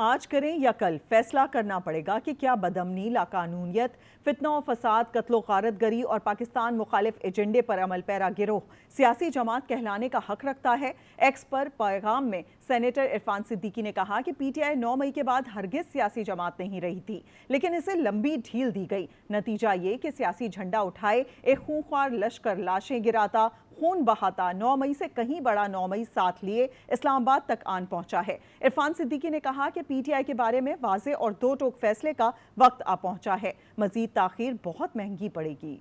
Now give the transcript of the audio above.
आज करें या कल फैसला करना पड़ेगा कि क्या बदमनी लाकानूनीत फितना और फसाद कत्लो गारत गरी और पाकिस्तान मुखालिफ एजेंडे पर अमल पैरा गिरोह सियासी जमात कहलाने का हक रखता है एक्स पर पैगाम में सेनेटर इरफान सिद्दीकी ने कहा कि पी टी आई नौ मई के बाद हरगिज सियासी जमात नहीं रही थी लेकिन इसे लंबी ढील दी गई नतीजा ये कि सियासी झंडा उठाए एक खूंखार लश्कर लाशें गिराता खून बहाता नौ मई से कहीं बड़ा नौ मई साथ लिए इस्लामाबाद तक आन पहुंचा है इरफान सिद्दीकी ने कहा कि पीटीआई के बारे में वाजे और दो टोक फैसले का वक्त आ पहुंचा है मजीद ताखिर बहुत महंगी पड़ेगी